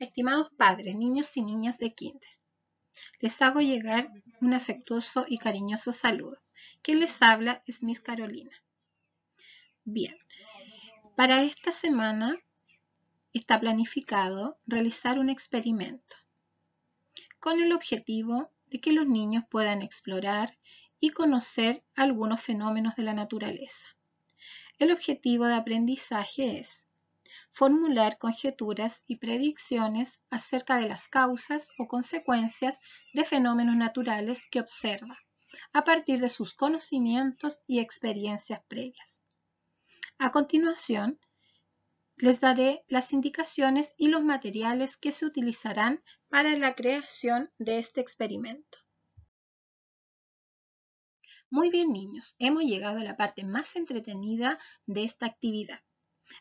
Estimados padres, niños y niñas de kinder, les hago llegar un afectuoso y cariñoso saludo. Quien les habla es Miss Carolina. Bien, para esta semana está planificado realizar un experimento con el objetivo de que los niños puedan explorar y conocer algunos fenómenos de la naturaleza. El objetivo de aprendizaje es formular conjeturas y predicciones acerca de las causas o consecuencias de fenómenos naturales que observa, a partir de sus conocimientos y experiencias previas. A continuación, les daré las indicaciones y los materiales que se utilizarán para la creación de este experimento. Muy bien niños, hemos llegado a la parte más entretenida de esta actividad.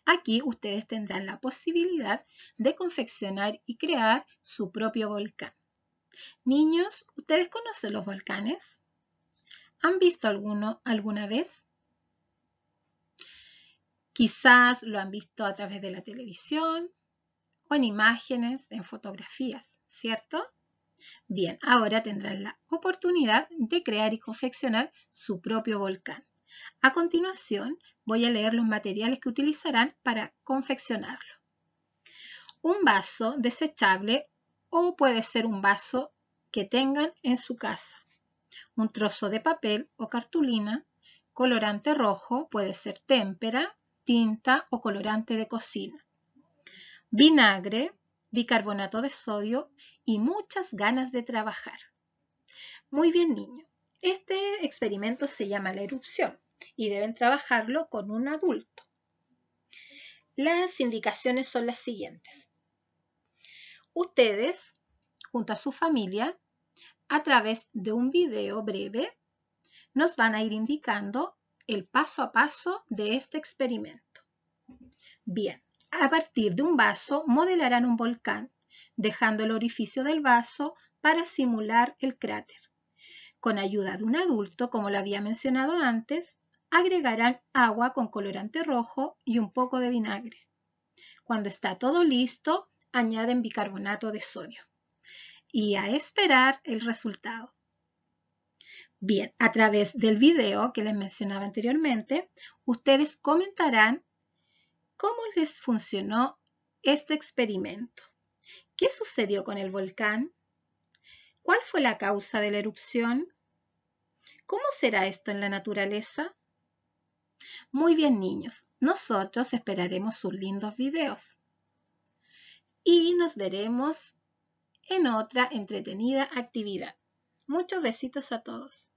Aquí ustedes tendrán la posibilidad de confeccionar y crear su propio volcán. Niños, ¿ustedes conocen los volcanes? ¿Han visto alguno alguna vez? Quizás lo han visto a través de la televisión o en imágenes, en fotografías, ¿cierto? Bien, ahora tendrán la oportunidad de crear y confeccionar su propio volcán. A continuación, voy a leer los materiales que utilizarán para confeccionarlo. Un vaso desechable o puede ser un vaso que tengan en su casa. Un trozo de papel o cartulina, colorante rojo, puede ser témpera, tinta o colorante de cocina. Vinagre, bicarbonato de sodio y muchas ganas de trabajar. Muy bien, niño. Este experimento se llama la erupción y deben trabajarlo con un adulto. Las indicaciones son las siguientes. Ustedes, junto a su familia, a través de un video breve, nos van a ir indicando el paso a paso de este experimento. Bien, a partir de un vaso modelarán un volcán, dejando el orificio del vaso para simular el cráter. Con ayuda de un adulto, como lo había mencionado antes, agregarán agua con colorante rojo y un poco de vinagre. Cuando está todo listo, añaden bicarbonato de sodio y a esperar el resultado. Bien, a través del video que les mencionaba anteriormente, ustedes comentarán cómo les funcionó este experimento. ¿Qué sucedió con el volcán? ¿Cuál fue la causa de la erupción? ¿Cómo será esto en la naturaleza? Muy bien niños, nosotros esperaremos sus lindos videos. Y nos veremos en otra entretenida actividad. Muchos besitos a todos.